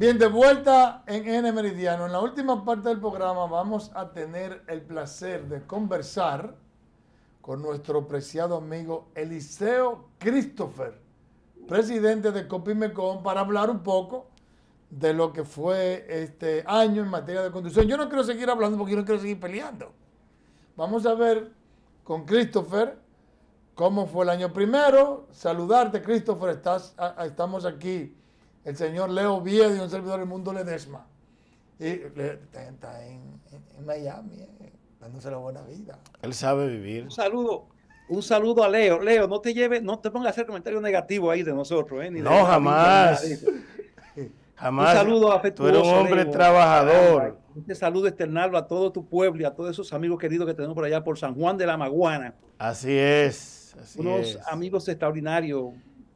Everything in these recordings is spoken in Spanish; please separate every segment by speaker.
Speaker 1: Bien, de vuelta en N Meridiano. En la última parte del programa vamos a tener el placer de conversar con nuestro preciado amigo Eliseo Christopher, presidente de Copimecom, para hablar un poco de lo que fue este año en materia de conducción. Yo no quiero seguir hablando porque yo no quiero seguir peleando. Vamos a ver con Christopher cómo fue el año primero. Saludarte, Christopher. estamos aquí el señor Leo Viedo un servidor del mundo Ledesma. Y está en, Miami, eh,
Speaker 2: dándose la buena vida. Él sabe vivir. Un saludo, un saludo a Leo. Leo, no te lleve, no te pongas a hacer comentarios negativos ahí de nosotros, ¿eh? no, jamás. Jamás. Un saludo afectuoso. Tú eres un hombre trabajador. Un saludo externarlo a todo tu pueblo y a todos esos amigos queridos que tenemos por allá por San Juan de la Maguana. Así es. Unos amigos extraordinarios,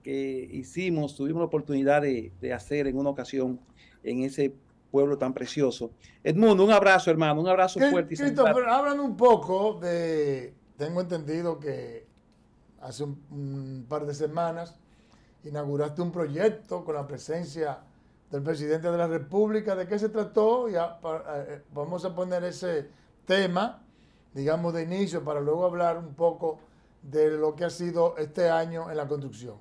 Speaker 2: que hicimos, tuvimos la oportunidad de, hacer en una ocasión en ese pueblo tan precioso. Edmundo, un abrazo, hermano, un abrazo fuerte. Y pero
Speaker 1: háblame un poco de, tengo entendido que hace un, un par de semanas inauguraste un proyecto con la presencia del presidente de la República. ¿De qué se trató? Ya, eh, vamos a poner ese tema, digamos, de inicio para luego hablar un poco de lo que ha sido este año en la construcción.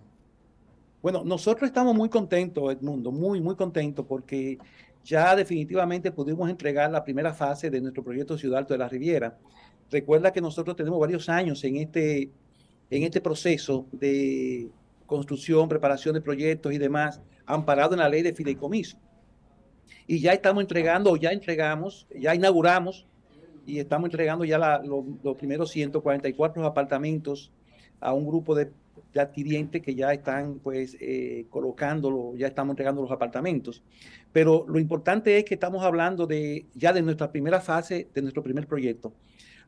Speaker 2: Bueno, nosotros estamos muy contentos, Edmundo, muy, muy contentos porque ya definitivamente pudimos entregar la primera fase de nuestro proyecto Ciudad Alto de la Riviera. Recuerda que nosotros tenemos varios años en este, en este proceso de construcción, preparación de proyectos y demás, amparado en la ley de fideicomiso. Y ya estamos entregando, ya entregamos, ya inauguramos y estamos entregando ya los, los primeros 144 apartamentos a un grupo de de adquirientes que ya están pues eh, colocándolo, ya estamos entregando los apartamentos. Pero lo importante es que estamos hablando de ya de nuestra primera fase, de nuestro primer proyecto.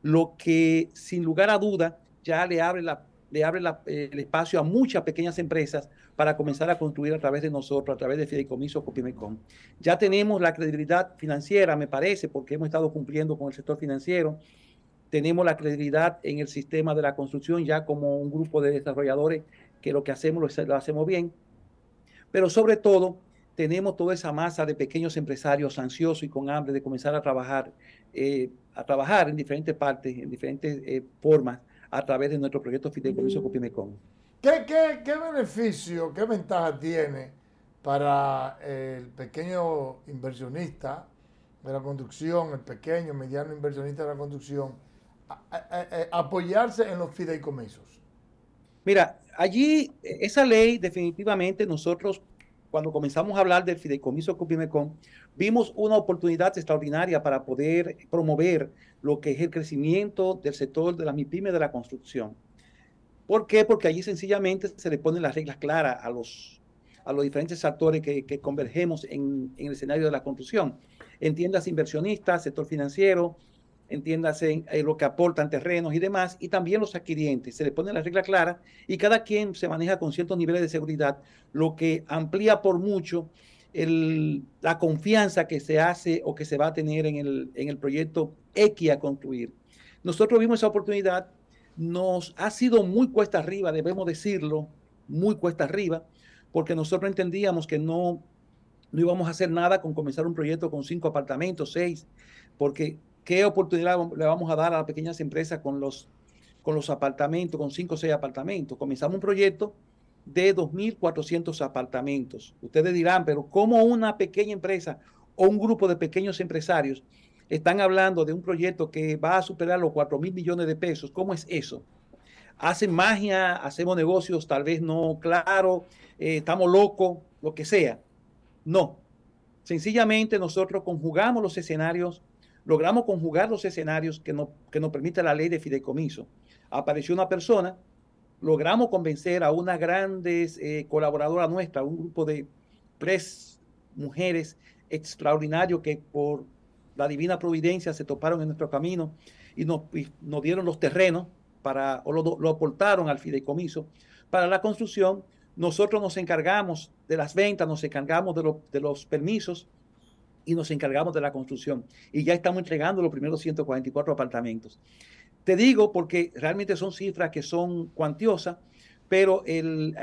Speaker 2: Lo que sin lugar a duda ya le abre la le abre el espacio a muchas pequeñas empresas para comenzar a construir a través de nosotros, a través de Fideicomiso Copimecom. Ya tenemos la credibilidad financiera, me parece, porque hemos estado cumpliendo con el sector financiero tenemos la credibilidad en el sistema de la construcción ya como un grupo de desarrolladores que lo que hacemos lo, hacemos bien, pero sobre todo tenemos toda esa masa de pequeños empresarios ansiosos y con hambre de comenzar a trabajar, eh, a trabajar en diferentes partes, en diferentes eh, formas a través de nuestro proyecto Fideicomiso Copimecon. Mm.
Speaker 1: ¿Qué, qué, qué beneficio, qué ventaja tiene para el pequeño inversionista de la construcción, el pequeño, mediano inversionista de la construcción, eh, apoyarse en los fideicomisos?
Speaker 2: Mira, allí e, esa ley definitivamente nosotros cuando comenzamos a hablar del fideicomiso Cupimecon, vimos una oportunidad extraordinaria para poder promover lo que es el crecimiento del sector de la mipyme de la construcción. ¿Por qué? Porque allí sencillamente se le ponen las reglas claras a los, a los diferentes actores que, convergemos en, el escenario de la construcción. En tiendas inversionistas, sector financiero, entiéndase, eh, lo que aportan terrenos y demás, y también los adquirientes. Se le pone la regla clara y cada quien se maneja con ciertos niveles de seguridad, lo que amplía por mucho la confianza que se hace o que se va a tener en el, proyecto X a construir. Nosotros vimos esa oportunidad, nos ha sido muy cuesta arriba, debemos decirlo, muy cuesta arriba, porque nosotros entendíamos que no, no íbamos a hacer nada con comenzar un proyecto con cinco apartamentos, seis, porque ¿Qué oportunidad le vamos a dar a las pequeñas empresas con los, con los apartamentos, con 5 o 6 apartamentos? Comenzamos un proyecto de 2.400 apartamentos. Ustedes dirán, pero ¿cómo una pequeña empresa o un grupo de pequeños empresarios están hablando de un proyecto que va a superar los 4 mil millones de pesos? ¿Cómo es eso? Hacen magia, hacemos negocios tal vez no claro, eh, estamos locos, lo que sea. No. Sencillamente nosotros conjugamos los escenarios logramos conjugar los escenarios que, no, que nos permite la ley de fideicomiso. Apareció una persona, logramos convencer a una grande eh, colaboradora nuestra, un grupo de tres mujeres extraordinario que por la divina providencia se toparon en nuestro camino y nos, nos dieron los terrenos para, o lo, aportaron al fideicomiso para la construcción. Nosotros nos encargamos de las ventas, nos encargamos de, de los permisos, y nos encargamos de la construcción. Y ya estamos entregando los primeros 144 apartamentos. Te digo porque realmente son cifras que son cuantiosas, pero el,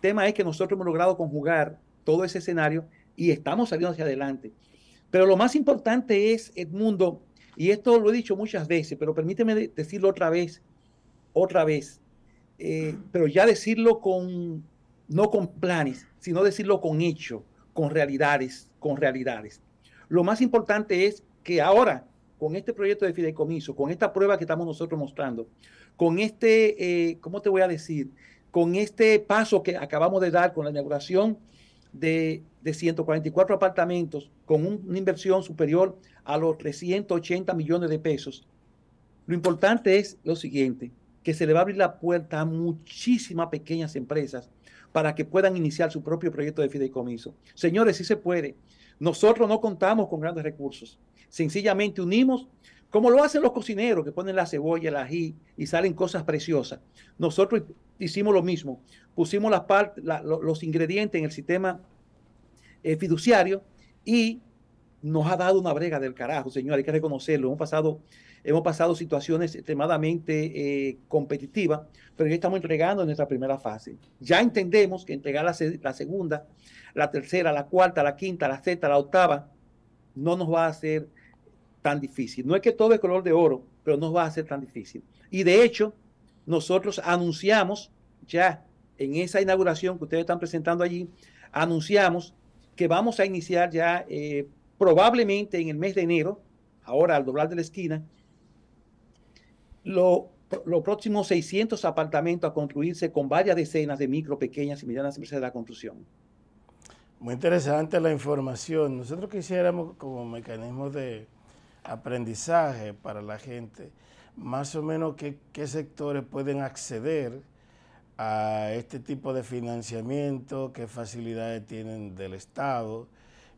Speaker 2: tema es que nosotros hemos logrado conjugar todo ese escenario y estamos saliendo hacia adelante. Pero lo más importante es, Edmundo, y esto lo he dicho muchas veces, pero permíteme decirlo otra vez, otra vez, eh, pero ya decirlo con, no con planes, sino decirlo con hecho con realidades, con realidades. Lo más importante es que ahora, con este proyecto de fideicomiso, con esta prueba que estamos nosotros mostrando, con este, eh, ¿cómo te voy a decir? Con este paso que acabamos de dar con la inauguración de, de 144 apartamentos, con una inversión superior a los 380 millones de pesos, lo importante es lo siguiente, que se le va a abrir la puerta a muchísimas pequeñas empresas para que puedan iniciar su propio proyecto de fideicomiso. Señores, sí se puede. Nosotros no contamos con grandes recursos. Sencillamente unimos, como lo hacen los cocineros que ponen la cebolla, el ají y salen cosas preciosas. Nosotros hicimos lo mismo. Pusimos los ingredientes en el sistema eh, fiduciario y nos ha dado una brega del carajo, señor, hay que reconocerlo. Hemos pasado, hemos pasado situaciones extremadamente eh, competitivas, pero ya estamos entregando en nuestra primera fase. Ya entendemos que entregar la, segunda, la tercera, la cuarta, la quinta, la sexta, la octava, no nos va a ser tan difícil. No es que todo es color de oro, pero no va a ser tan difícil. Y de hecho, nosotros anunciamos ya en esa inauguración que ustedes están presentando allí, anunciamos que vamos a iniciar ya eh, probablemente en el mes de enero, ahora al doblar de la esquina, los próximos 600 apartamentos a construirse con varias decenas de micro, pequeñas y medianas empresas de la construcción.
Speaker 1: Muy interesante la información. Nosotros quisiéramos como mecanismo de aprendizaje para la gente, más o menos qué, qué sectores pueden acceder a este tipo de financiamiento, qué facilidades tienen del Estado,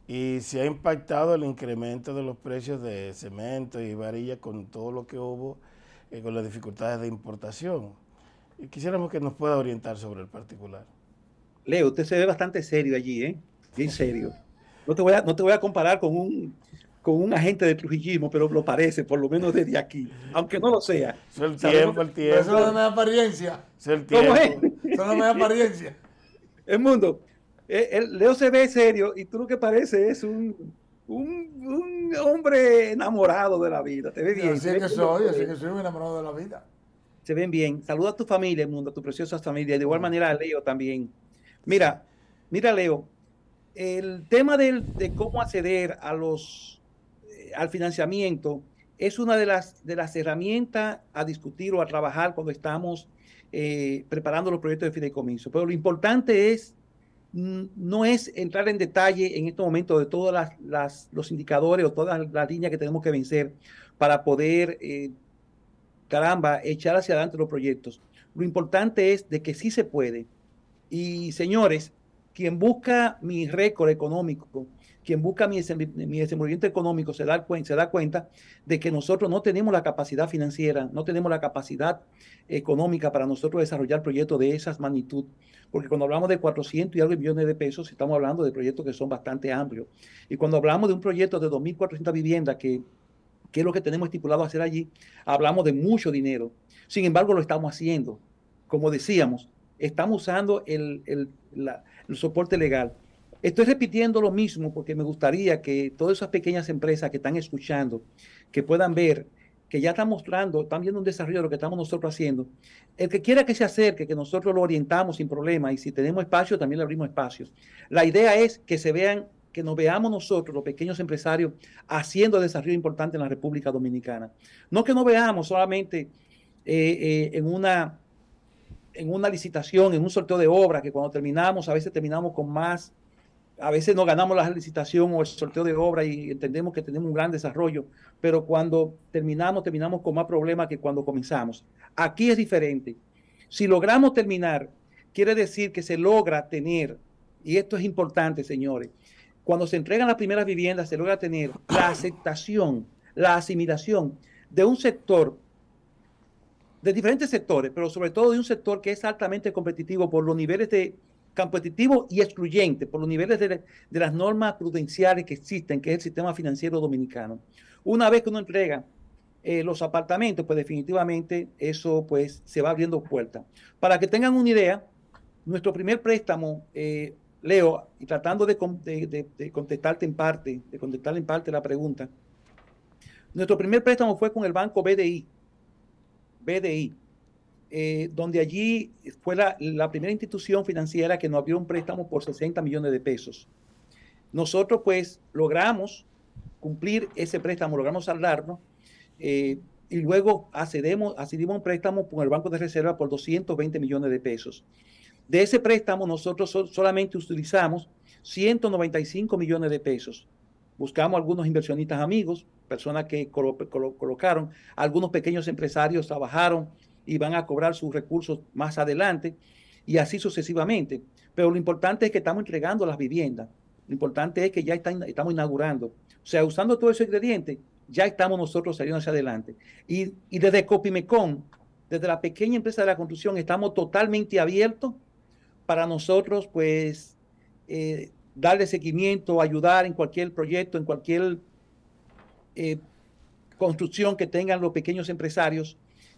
Speaker 1: y se ha impactado el incremento de los precios de cemento y varilla con todo lo que hubo, eh, con las dificultades de importación. Y quisiéramos que nos pueda orientar sobre el particular.
Speaker 2: Leo, usted se ve bastante serio allí, ¿eh? Bien serio. No te voy a, no te voy a comparar con un, con un agente de trujillismo, pero lo parece, por lo menos desde aquí,
Speaker 1: aunque no lo sea. Es el tiempo, Eso no me
Speaker 2: apariencia. Es el tiempo. ¿Cómo es? Eso no me da apariencia. El mundo, eh, Leo se ve serio y tú lo que parece es un, hombre enamorado de la vida. Te ve bien. que soy, así que soy
Speaker 1: un enamorado de la vida.
Speaker 2: Se ven bien. Saluda a tu familia, mundo, a tu preciosa familia. De igual ah. manera a Leo también. Mira, mira Leo, el tema de cómo acceder a los, eh, al financiamiento es una de las, de las herramientas a discutir o a trabajar cuando estamos eh, preparando los proyectos de fideicomiso. Pero lo importante es Mm, no es entrar en detalle en este momento de todos los indicadores o todas las líneas que tenemos que vencer para poder, eh, caramba, echar hacia adelante los proyectos. Lo importante es de que sí se puede. Y señores, quien busca mi récord económico, quien busca mi, desenvolvimiento económico se da, se da cuenta de que nosotros no tenemos la capacidad financiera, no tenemos la capacidad económica para nosotros desarrollar proyectos de esas magnitud. Porque cuando hablamos de 400 y algo millones de pesos, estamos hablando de proyectos que son bastante amplios. Y cuando hablamos de un proyecto de 2.400 viviendas que es lo que tenemos estipulado hacer allí, hablamos de mucho dinero. Sin embargo, lo estamos haciendo. Como decíamos, estamos usando el, el soporte legal. Estoy repitiendo lo mismo porque me gustaría que todas esas pequeñas empresas que están escuchando, que puedan ver que ya están mostrando, están viendo un desarrollo de lo que estamos nosotros haciendo. El que quiera que se acerque, que nosotros lo orientamos sin problema y si tenemos espacio, también le abrimos espacios. La idea es que se vean, que nos veamos nosotros, los pequeños empresarios, haciendo desarrollo importante en la República Dominicana. No que nos veamos solamente eh, eh, en una en una licitación, en un sorteo de obra, que cuando terminamos, a veces terminamos con más a veces no ganamos la licitación o el sorteo de obra y entendemos que tenemos un gran desarrollo, pero cuando terminamos, terminamos con más problemas que cuando comenzamos. Aquí es diferente. Si logramos terminar, quiere decir que se logra tener, y esto es importante, señores, cuando se entregan las primeras viviendas, se logra tener la aceptación, la asimilación de un sector, de diferentes sectores, pero sobre todo de un sector que es altamente competitivo por los niveles de competitivo y excluyente por los niveles de, las normas prudenciales que existen, que es el sistema financiero dominicano. Una vez que uno entrega eh, los apartamentos, pues definitivamente eso pues se va abriendo puertas. Para que tengan una idea, nuestro primer préstamo, eh, Leo, y tratando de, de, contestarte en parte, de contestar en parte la pregunta, nuestro primer préstamo fue con el banco BDI. BDI. Eh, donde allí fue la, primera institución financiera que nos abrió un préstamo por 60 millones de pesos. Nosotros pues logramos cumplir ese préstamo, logramos saldarnos eh, y luego accedemos, accedimos a un préstamo con el Banco de Reserva por 220 millones de pesos. De ese préstamo nosotros solamente utilizamos 195 millones de pesos. Buscamos algunos inversionistas amigos, personas que colocaron, algunos pequeños empresarios trabajaron y van a cobrar sus recursos más adelante y así sucesivamente. Pero lo importante es que estamos entregando las viviendas. Lo importante es que ya estamos inaugurando. O sea, usando todo ese ingrediente, ya estamos nosotros saliendo hacia adelante. Y, desde Copimecon, desde la pequeña empresa de la construcción, estamos totalmente abiertos para nosotros, pues, eh, darle seguimiento, ayudar en cualquier proyecto, en cualquier eh, construcción que tengan los pequeños empresarios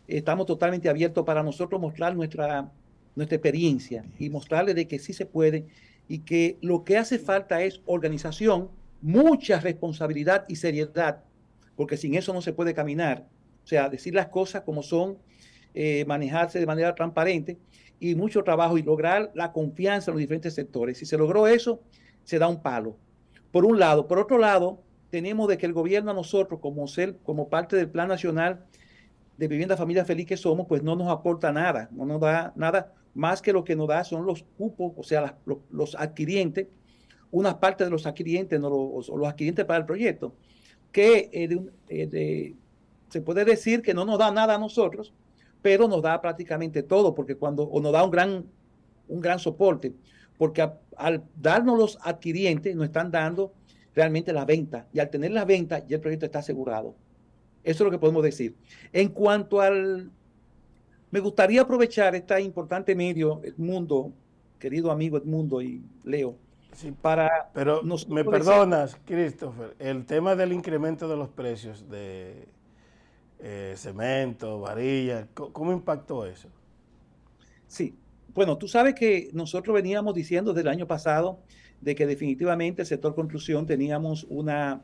Speaker 2: estamos totalmente abiertos para nosotros mostrar nuestra, nuestra experiencia y mostrarles de que sí se puede y que lo que hace falta es organización, mucha responsabilidad y seriedad, porque sin eso no se puede caminar. O sea, decir las cosas como son, eh, manejarse de manera transparente y mucho trabajo y lograr la confianza en los diferentes sectores. Si se logró eso, se da un palo. Por un lado. Por otro lado, tenemos de que el gobierno a nosotros, como, ser, como parte del Plan Nacional de vivienda familia feliz que somos, pues no nos aporta nada, no nos da nada más que lo que nos da son los cupos, o sea, los, adquirientes, una parte de los adquirientes, no los, adquirientes para el proyecto, que eh, eh, se puede decir que no nos da nada a nosotros, pero nos da prácticamente todo, porque cuando, o nos da un gran, un gran soporte, porque al darnos los adquirientes nos están dando realmente la venta, y al tener la venta ya el proyecto está asegurado. Eso es lo que podemos decir. En cuanto al... Me gustaría aprovechar este importante medio, el mundo, querido amigo Edmundo y Leo, sí, para... Pero me perdonas,
Speaker 1: Christopher, el tema del incremento de los precios de eh,
Speaker 2: cemento, varilla, ¿cómo impactó eso? Sí, bueno, tú sabes que nosotros veníamos diciendo desde el año pasado de que definitivamente el sector construcción teníamos una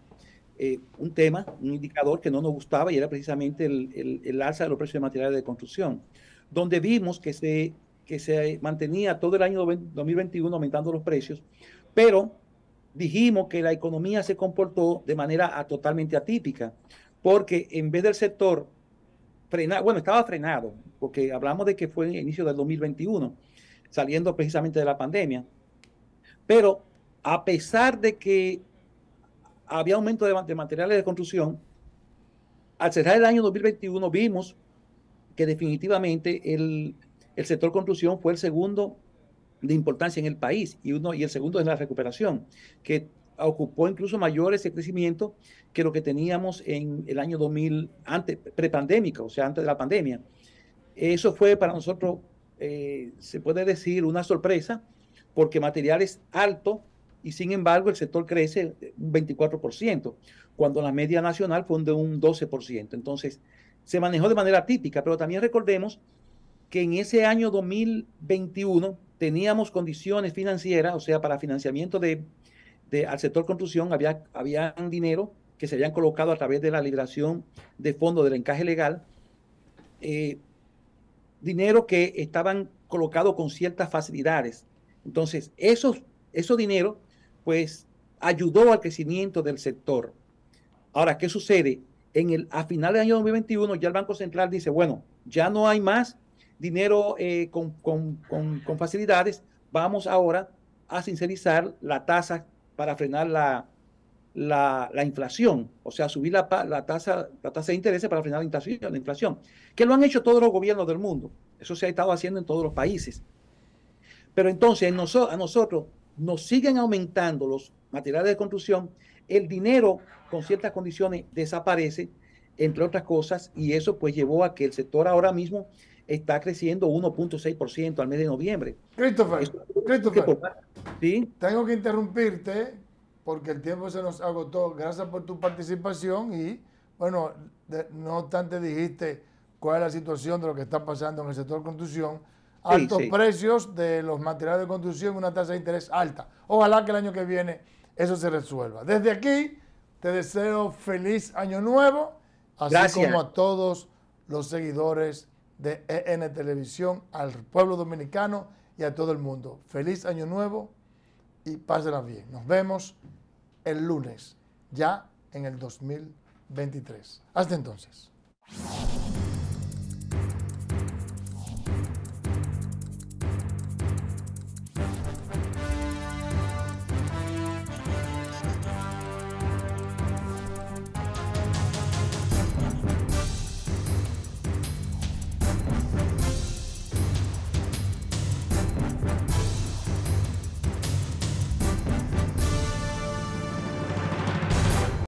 Speaker 2: eh, un tema, un indicador que no nos gustaba y era precisamente el, alza de los precios de materiales de construcción, donde vimos que se, mantenía todo el año 2021 aumentando los precios, pero dijimos que la economía se comportó de manera totalmente atípica, porque en vez del sector frenar, bueno, estaba frenado, porque hablamos de que fue el inicio del 2021, saliendo precisamente de la pandemia, pero a pesar de que había aumento de, materiales de construcción. Al cerrar el año 2021 vimos que definitivamente el, el sector construcción fue el segundo de importancia en el país y uno y el segundo es la recuperación, que ocupó incluso mayor ese crecimiento que lo que teníamos en el año 2000 antes prepandémico, o sea, antes de la pandemia. Eso fue para nosotros eh, se puede decir una sorpresa porque materiales altos y sin embargo el sector crece un 24%, cuando la media nacional fue de un 12%. Entonces, se manejó de manera típica, pero también recordemos que en ese año 2021 teníamos condiciones financieras, o sea, para financiamiento de, al sector construcción había, dinero que se habían colocado a través de la liberación de fondos del encaje legal, eh, dinero que estaban colocados con ciertas facilidades. Entonces, esos, esos dinero pues ayudó al crecimiento del sector. Ahora, ¿qué sucede? En el, a finales del año 2021 ya el Banco Central dice, bueno, ya no hay más dinero eh, con, facilidades, vamos ahora a sincerizar la tasa para frenar la, la, inflación, o sea, subir la, la, tasa, la tasa de interés para frenar la inflación, la inflación, que lo han hecho todos los gobiernos del mundo, eso se ha estado haciendo en todos los países. Pero entonces a nosotros nos siguen aumentando los materiales de construcción, el dinero con ciertas condiciones desaparece, entre otras cosas, y eso pues llevó a que el sector ahora mismo está creciendo 1.6% al mes de noviembre. Christopher, tengo que interrumpirte porque el tiempo se
Speaker 1: nos agotó. Gracias por tu participación y, bueno, no obstante dijiste cuál es la situación de lo que está pasando en el sector de construcción altos precios de los materiales de construcción y una tasa de interés alta. Ojalá que el año que viene eso se resuelva. Desde aquí te deseo feliz año nuevo, así como a todos los seguidores de EN Televisión, al pueblo dominicano y a todo el mundo. Feliz año nuevo y pásenla bien. Nos vemos el lunes, ya en el 2023. Hasta entonces.